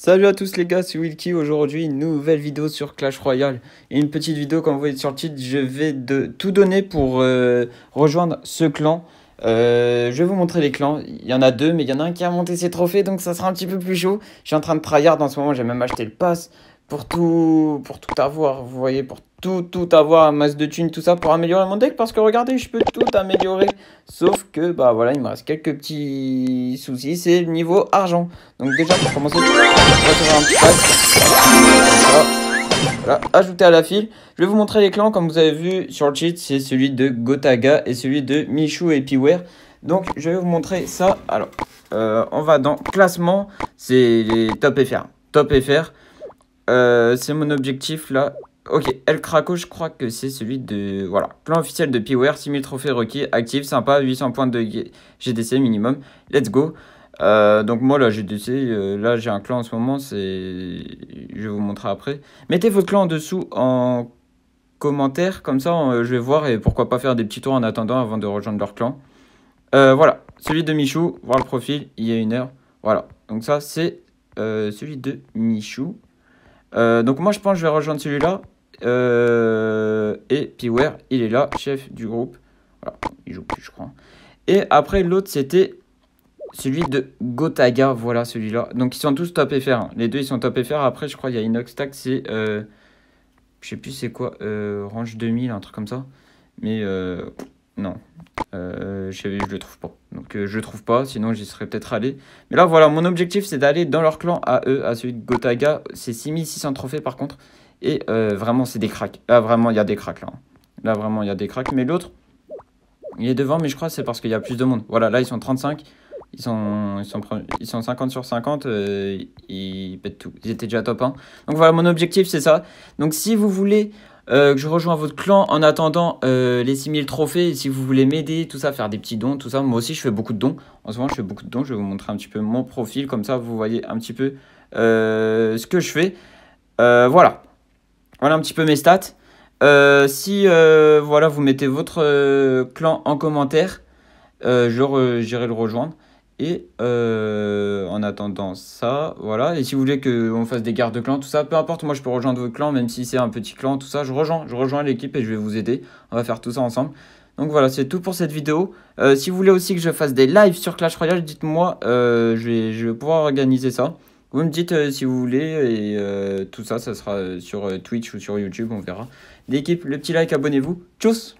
Salut à tous les gars, c'est Wilky. Aujourd'hui, une nouvelle vidéo sur Clash Royale. une petite vidéo, comme vous voyez sur le titre, je vais de tout donner pour euh, rejoindre ce clan. Euh, je vais vous montrer les clans. Il y en a deux, mais il y en a un qui a monté ses trophées, donc ça sera un petit peu plus chaud. Je suis en train de tryhard en ce moment, j'ai même acheté le pass pour tout, pour tout avoir, vous voyez, pour tout, tout avoir, masse de thunes, tout ça, pour améliorer mon deck, parce que regardez, je peux tout améliorer, sauf que, bah voilà, il me reste quelques petits soucis, c'est le niveau argent, donc déjà, pour commencer, je vais un petit pack, voilà, ajouter à la file, je vais vous montrer les clans, comme vous avez vu sur le cheat, c'est celui de Gotaga et celui de Michou et Piware, donc je vais vous montrer ça, alors, euh, on va dans classement, c'est les top FR, top FR, euh, c'est mon objectif là. Ok, El Craco, je crois que c'est celui de... Voilà, plan officiel de P-Ware. 6000 trophées requis, actif, sympa, 800 points de GDC minimum, let's go. Euh, donc moi là GDC, euh, là j'ai un clan en ce moment, c'est... Je vais vous montrer après. Mettez votre clan en dessous en commentaire, comme ça je vais voir et pourquoi pas faire des petits tours en attendant avant de rejoindre leur clan. voilà, celui de Michou, voir le profil, il y a une heure, voilà. Donc ça c'est celui de Michou. Euh, donc moi je pense que je vais rejoindre celui-là. Euh, et Piware, il est là, chef du groupe. Voilà, il joue plus je crois. Et après l'autre c'était celui de Gotaga, voilà celui-là. Donc ils sont tous top FR. Hein. Les deux ils sont top FR. Après je crois il y a Inox Tax, c'est... Euh, je sais plus c'est quoi, euh, range 2000, un truc comme ça. Mais non, euh, je, ne le trouve pas. Donc euh, je trouve pas, sinon j'y serais peut-être allé. Mais là voilà, mon objectif c'est d'aller dans leur clan à eux, à celui de Gotaga. C'est 6600 trophées par contre. Et euh, vraiment c'est des cracks. Là vraiment il y a des cracks là. Hein. Là vraiment il y a des cracks. Mais l'autre, il est devant mais je crois c'est parce qu'il y a plus de monde. Voilà, là ils sont 35. Ils sont, ils sont, ils sont 50 sur 50, ils pètent tout. Ils étaient déjà top 1. Donc voilà, mon objectif c'est ça. Donc si vous voulez euh, je rejoins votre clan. En attendant, euh, les 6000 trophées, si vous voulez m'aider, tout ça, faire des petits dons, tout ça. Moi aussi, je fais beaucoup de dons. En ce moment, je fais beaucoup de dons. Je vais vous montrer un petit peu mon profil. Comme ça, vous voyez un petit peu euh, ce que je fais. voilà. Voilà un petit peu mes stats. si voilà, vous mettez votre clan en commentaire, j'irai le rejoindre. Et euh, en attendant ça, voilà. Et si vous voulez qu'on fasse des gardes de clan, tout ça, peu importe, moi je peux rejoindre votre clan, même si c'est un petit clan, tout ça, je rejoins, je rejoins l'équipe et je vais vous aider. On va faire tout ça ensemble. Donc voilà, c'est tout pour cette vidéo. Euh, si vous voulez aussi que je fasse des lives sur Clash Royale, dites-moi, euh, je, vais, je vais pouvoir organiser ça. Vous me dites si vous voulez, et tout ça, ça sera sur Twitch ou sur YouTube, on verra. L'équipe, le petit like, abonnez-vous. Tchuss